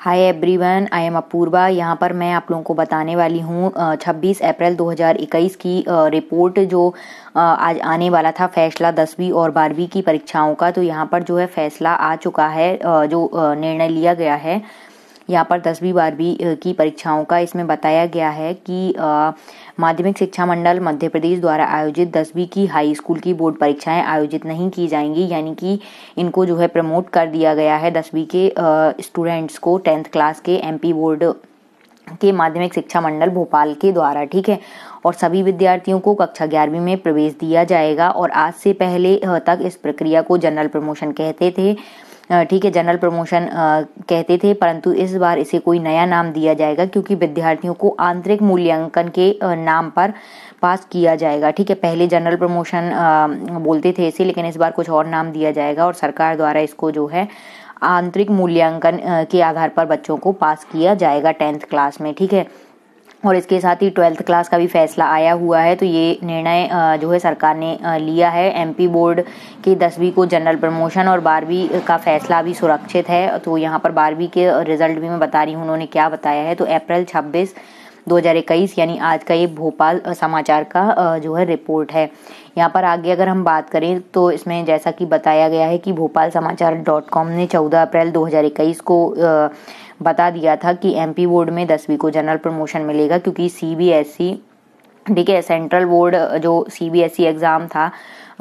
hi everyone I am Apoorva यहाँ पर मैं आप लोगों को बताने वाली हूँ 26 अप्रैल 2021 की रिपोर्ट जो आज आने वाला था फैसला दसवीं और बारहवीं की परीक्षाओं का तो यहाँ पर जो है फैसला आ चुका है जो निर्णय लिया गया है यहाँ पर दसवीं बारहवीं की परीक्षाओं का इसमें बताया गया है कि माध्यमिक शिक्षा मंडल मध्य प्रदेश द्वारा आयोजित दसवीं की हाई स्कूल की बोर्ड परीक्षाएं आयोजित नहीं की जाएंगी यानी कि इनको जो है प्रमोट कर दिया गया है दसवीं के स्टूडेंट्स को टेंथ क्लास के एम बोर्ड के माध्यमिक शिक्षा मंडल भोपाल के द्वारा ठीक है और सभी विद्यार्थियों को कक्षा ग्यारहवीं में प्रवेश दिया जाएगा और आज से पहले तक इस प्रक्रिया को जनरल प्रमोशन कहते थे ठीक है जनरल प्रमोशन कहते थे परंतु इस बार इसे कोई नया नाम दिया जाएगा क्योंकि विद्यार्थियों को आंतरिक मूल्यांकन के नाम पर पास किया जाएगा ठीक है पहले जनरल प्रमोशन बोलते थे इसे लेकिन इस बार कुछ और नाम दिया जाएगा और सरकार द्वारा इसको जो है आंतरिक मूल्यांकन के आधार पर बच्चों को पास किया जाएगा टेंथ क्लास में ठीक है और इसके साथ ही ट्वेल्थ क्लास का भी फैसला आया हुआ है तो ये निर्णय जो है सरकार ने लिया है एमपी बोर्ड की दसवीं को जनरल प्रमोशन और बारहवीं का फैसला भी सुरक्षित है तो यहाँ पर बारहवीं के रिजल्ट भी मैं बता रही हूँ उन्होंने क्या बताया है तो अप्रैल छब्बीस 2021 यानी आज का ये भोपाल समाचार का जो है रिपोर्ट है यहाँ पर आगे अगर हम बात करें तो इसमें जैसा कि बताया गया है कि भोपाल समाचार डॉट कॉम ने 14 अप्रैल 2021 को बता दिया था कि एमपी बोर्ड में दसवीं को जनरल प्रमोशन मिलेगा क्योंकि सीबीएसई ठीक है सेंट्रल बोर्ड जो सीबीएसई एग्ज़ाम था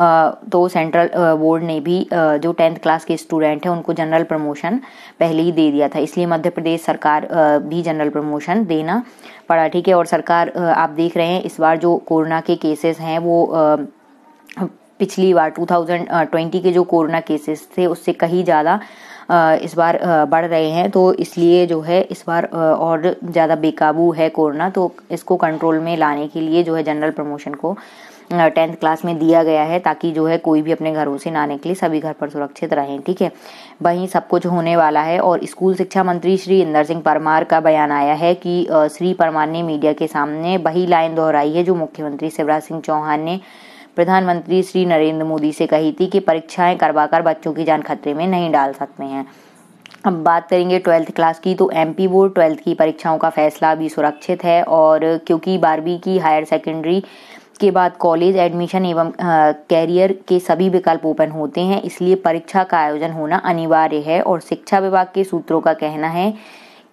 तो सेंट्रल बोर्ड ने भी जो टेंथ क्लास के स्टूडेंट हैं उनको जनरल प्रमोशन पहले ही दे दिया था इसलिए मध्य प्रदेश सरकार भी जनरल प्रमोशन देना पड़ा ठीक है और सरकार आप देख रहे हैं इस बार जो कोरोना के केसेस हैं वो पिछली बार 2020 के जो कोरोना केसेस थे उससे कहीं ज़्यादा इस बार बढ़ रहे हैं तो इसलिए जो है इस बार और ज़्यादा बेकाबू है कोरोना तो इसको कंट्रोल में लाने के लिए जो है जनरल प्रमोशन को टेंथ क्लास में दिया गया है ताकि जो है कोई भी अपने घरों से ना निकले सभी घर पर सुरक्षित रहें ठीक है वहीं सब कुछ होने वाला है और स्कूल शिक्षा मंत्री श्री इंदर सिंह परमार का बयान आया है कि श्री परमार ने मीडिया के सामने वही लाइन दोहराई है जो मुख्यमंत्री शिवराज सिंह चौहान ने प्रधानमंत्री श्री नरेंद्र मोदी से कही थी कि परीक्षाएं करवाकर बच्चों की जान खतरे में नहीं डाल सकते हैं अब बात करेंगे ट्वेल्थ क्लास की तो एमपी बोर्ड ट्वेल्थ की परीक्षाओं का फैसला भी सुरक्षित है और क्योंकि बारहवीं की हायर सेकेंडरी के बाद कॉलेज एडमिशन एवं कैरियर के सभी विकल्प ओपन होते हैं इसलिए परीक्षा का आयोजन होना अनिवार्य है और शिक्षा विभाग के सूत्रों का कहना है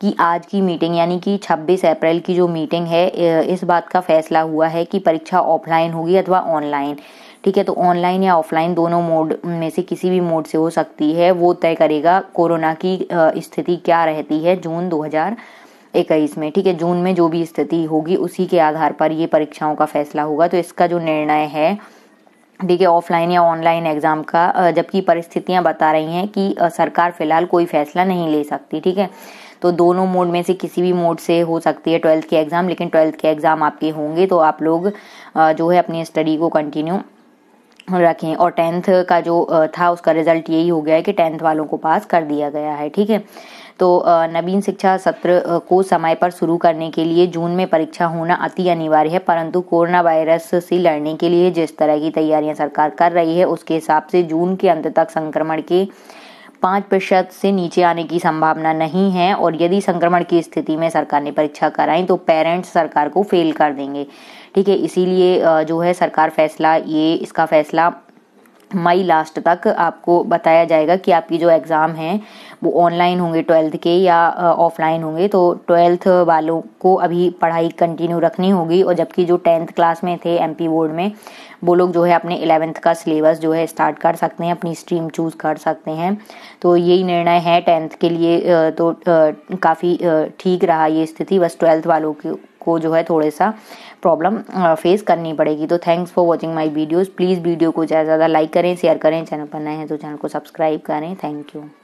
कि आज की मीटिंग यानी कि 26 अप्रैल की जो मीटिंग है इस बात का फैसला हुआ है कि परीक्षा ऑफलाइन होगी अथवा ऑनलाइन ठीक है तो ऑनलाइन या ऑफलाइन दोनों मोड में से किसी भी मोड से हो सकती है वो तय करेगा कोरोना की स्थिति क्या रहती है जून दो इक्कीस में ठीक है जून में जो भी स्थिति होगी उसी के आधार पर ये परीक्षाओं का फैसला होगा तो इसका जो निर्णय है ठीक है ऑफलाइन या ऑनलाइन एग्जाम का जबकि परिस्थितियां बता रही हैं कि सरकार फिलहाल कोई फैसला नहीं ले सकती ठीक है तो दोनों मोड में से किसी भी मोड से हो सकती है ट्वेल्थ के एग्ज़ाम लेकिन ट्वेल्थ के एग्ज़ाम आपके होंगे तो आप लोग जो है अपनी स्टडी को कंटिन्यू रखें और टेंथ का जो था उसका रिजल्ट यही हो गया है कि टेंथ वालों को पास कर दिया गया है ठीक है तो नवीन शिक्षा सत्र को समय पर शुरू करने के लिए जून में परीक्षा होना अति अनिवार्य है परंतु कोरोना वायरस से लड़ने के लिए जिस तरह की तैयारियां सरकार कर रही है उसके हिसाब से जून के अंत तक संक्रमण के पाँच प्रतिशत से नीचे आने की संभावना नहीं है और यदि संक्रमण की स्थिति में सरकार ने परीक्षा कराई तो पेरेंट्स सरकार को फेल कर देंगे ठीक है इसीलिए जो है सरकार फैसला ये इसका फैसला मई लास्ट तक आपको बताया जाएगा कि आपकी जो एग्ज़ाम हैं वो ऑनलाइन होंगे ट्वेल्थ के या ऑफलाइन होंगे तो ट्वेल्थ वालों को अभी पढ़ाई कंटिन्यू रखनी होगी और जबकि जो टेंथ क्लास में थे एमपी बोर्ड में वो लोग जो है अपने एलेवेंथ का सिलेबस जो है स्टार्ट कर सकते हैं अपनी स्ट्रीम चूज़ कर सकते हैं तो यही निर्णय है टेंथ के लिए तो काफ़ी ठीक रहा ये स्थिति बस ट्वेल्थ वालों को जो है थोड़े सा प्रॉब्लम फेस करनी पड़ेगी तो thanks for watching my videos please video को ज़्यादा ज़्यादा लाइक करें शेयर करें चैनल पर नए हैं तो चैनल को सब्सक्राइब करें थैंक यू